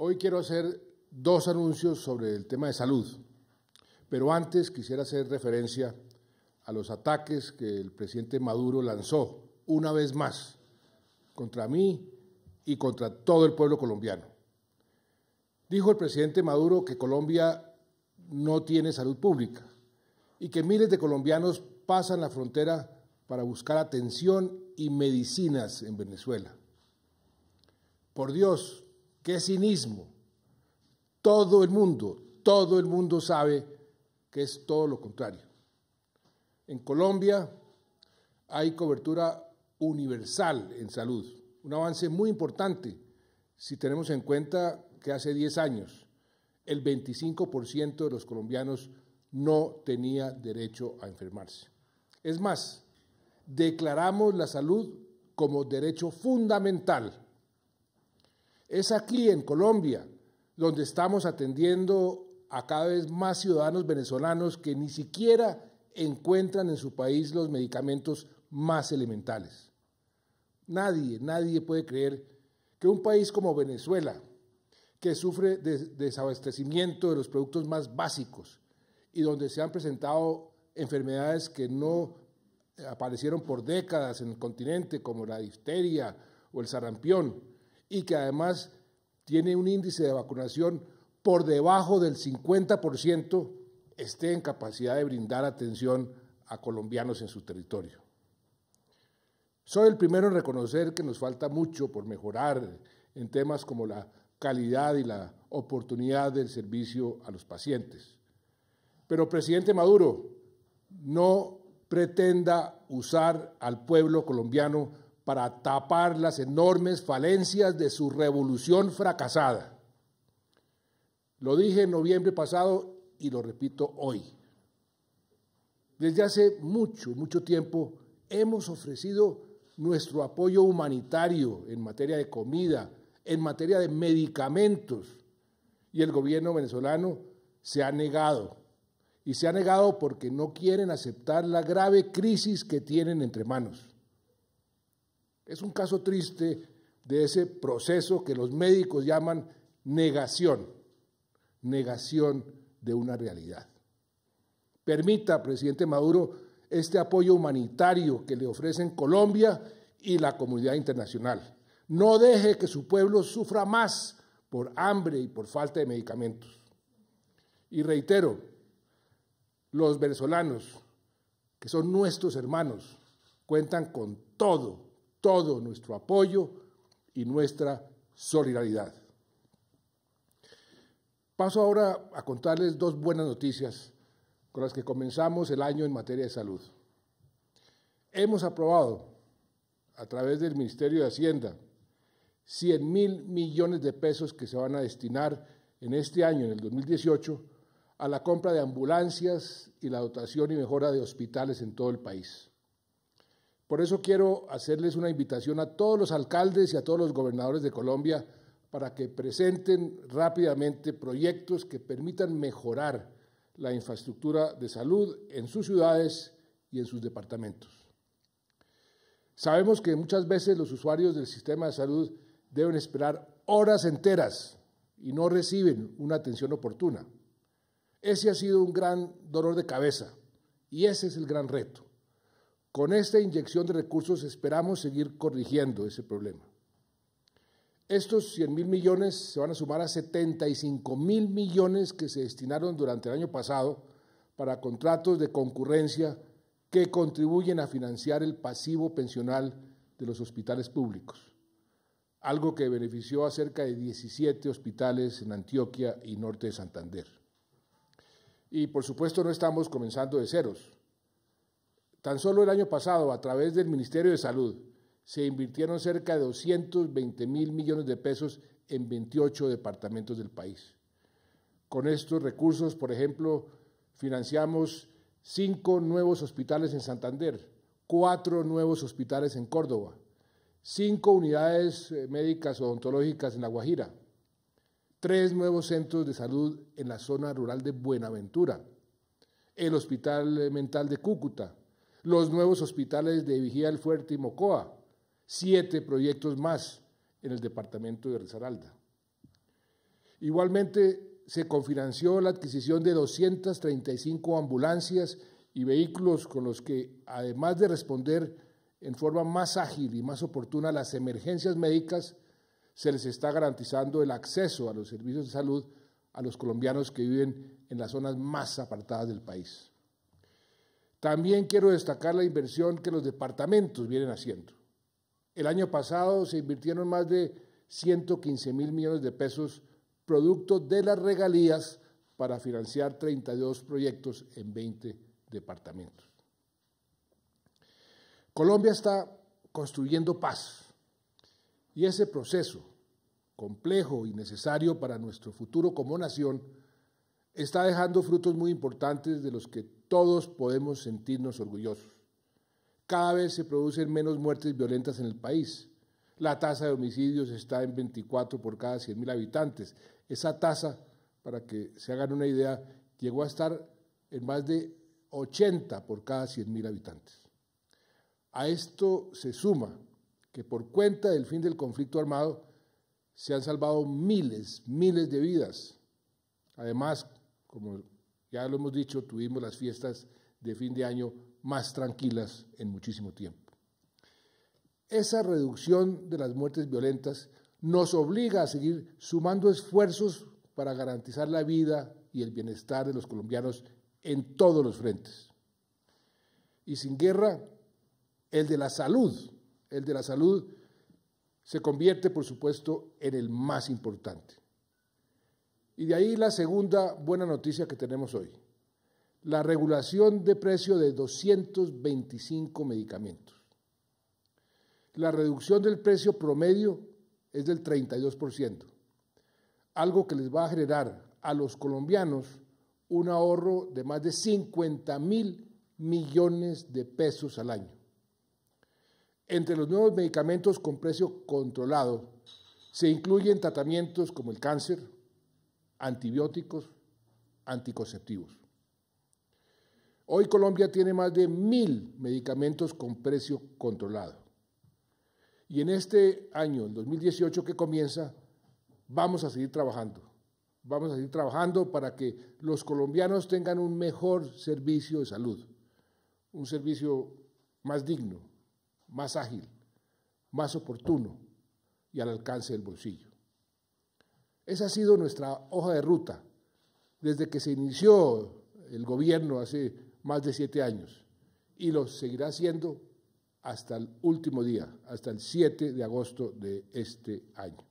Hoy quiero hacer dos anuncios sobre el tema de salud, pero antes quisiera hacer referencia a los ataques que el presidente Maduro lanzó una vez más contra mí y contra todo el pueblo colombiano. Dijo el presidente Maduro que Colombia no tiene salud pública y que miles de colombianos pasan la frontera para buscar atención y medicinas en Venezuela. Por Dios, qué cinismo. Todo el mundo, todo el mundo sabe que es todo lo contrario. En Colombia hay cobertura universal en salud, un avance muy importante si tenemos en cuenta que hace 10 años el 25% de los colombianos no tenía derecho a enfermarse. Es más, declaramos la salud como derecho fundamental. Es aquí en Colombia donde estamos atendiendo a cada vez más ciudadanos venezolanos que ni siquiera encuentran en su país los medicamentos más elementales. Nadie, nadie puede creer que un país como Venezuela, que sufre de desabastecimiento de los productos más básicos y donde se han presentado enfermedades que no aparecieron por décadas en el continente, como la difteria o el sarampión, y que además tiene un índice de vacunación por debajo del 50%, esté en capacidad de brindar atención a colombianos en su territorio. Soy el primero en reconocer que nos falta mucho por mejorar en temas como la calidad y la oportunidad del servicio a los pacientes. Pero, presidente Maduro, no pretenda usar al pueblo colombiano para tapar las enormes falencias de su revolución fracasada. Lo dije en noviembre pasado y lo repito hoy. Desde hace mucho, mucho tiempo hemos ofrecido nuestro apoyo humanitario en materia de comida, en materia de medicamentos y el gobierno venezolano se ha negado. Y se ha negado porque no quieren aceptar la grave crisis que tienen entre manos. Es un caso triste de ese proceso que los médicos llaman negación, negación de una realidad. Permita, presidente Maduro, este apoyo humanitario que le ofrecen Colombia y la comunidad internacional. No deje que su pueblo sufra más por hambre y por falta de medicamentos. Y reitero, los venezolanos, que son nuestros hermanos, cuentan con todo, todo nuestro apoyo y nuestra solidaridad. Paso ahora a contarles dos buenas noticias con las que comenzamos el año en materia de salud. Hemos aprobado, a través del Ministerio de Hacienda, 100 mil millones de pesos que se van a destinar en este año, en el 2018, a la compra de ambulancias y la dotación y mejora de hospitales en todo el país. Por eso quiero hacerles una invitación a todos los alcaldes y a todos los gobernadores de Colombia para que presenten rápidamente proyectos que permitan mejorar la infraestructura de salud en sus ciudades y en sus departamentos. Sabemos que muchas veces los usuarios del sistema de salud deben esperar horas enteras y no reciben una atención oportuna. Ese ha sido un gran dolor de cabeza y ese es el gran reto. Con esta inyección de recursos esperamos seguir corrigiendo ese problema. Estos 100 mil millones se van a sumar a 75 mil millones que se destinaron durante el año pasado para contratos de concurrencia que contribuyen a financiar el pasivo pensional de los hospitales públicos algo que benefició a cerca de 17 hospitales en Antioquia y norte de Santander. Y por supuesto no estamos comenzando de ceros. Tan solo el año pasado, a través del Ministerio de Salud, se invirtieron cerca de 220 mil millones de pesos en 28 departamentos del país. Con estos recursos, por ejemplo, financiamos cinco nuevos hospitales en Santander, cuatro nuevos hospitales en Córdoba, cinco unidades eh, médicas odontológicas en La Guajira, tres nuevos centros de salud en la zona rural de Buenaventura, el Hospital Mental de Cúcuta, los nuevos hospitales de Vigía del Fuerte y Mocoa, siete proyectos más en el departamento de Risaralda. Igualmente, se confinanció la adquisición de 235 ambulancias y vehículos con los que, además de responder en forma más ágil y más oportuna las emergencias médicas, se les está garantizando el acceso a los servicios de salud a los colombianos que viven en las zonas más apartadas del país. También quiero destacar la inversión que los departamentos vienen haciendo. El año pasado se invirtieron más de 115 mil millones de pesos producto de las regalías para financiar 32 proyectos en 20 departamentos. Colombia está construyendo paz y ese proceso, complejo y necesario para nuestro futuro como nación, está dejando frutos muy importantes de los que todos podemos sentirnos orgullosos. Cada vez se producen menos muertes violentas en el país. La tasa de homicidios está en 24 por cada mil habitantes. Esa tasa, para que se hagan una idea, llegó a estar en más de 80 por cada mil habitantes. A esto se suma que por cuenta del fin del conflicto armado se han salvado miles, miles de vidas. Además, como ya lo hemos dicho, tuvimos las fiestas de fin de año más tranquilas en muchísimo tiempo. Esa reducción de las muertes violentas nos obliga a seguir sumando esfuerzos para garantizar la vida y el bienestar de los colombianos en todos los frentes. Y sin guerra el de la salud. El de la salud se convierte, por supuesto, en el más importante. Y de ahí la segunda buena noticia que tenemos hoy, la regulación de precio de 225 medicamentos. La reducción del precio promedio es del 32%, algo que les va a generar a los colombianos un ahorro de más de 50 mil millones de pesos al año. Entre los nuevos medicamentos con precio controlado se incluyen tratamientos como el cáncer, antibióticos, anticonceptivos. Hoy Colombia tiene más de mil medicamentos con precio controlado. Y en este año, el 2018 que comienza, vamos a seguir trabajando. Vamos a seguir trabajando para que los colombianos tengan un mejor servicio de salud, un servicio más digno, más ágil, más oportuno y al alcance del bolsillo. Esa ha sido nuestra hoja de ruta desde que se inició el gobierno hace más de siete años y lo seguirá siendo hasta el último día, hasta el 7 de agosto de este año.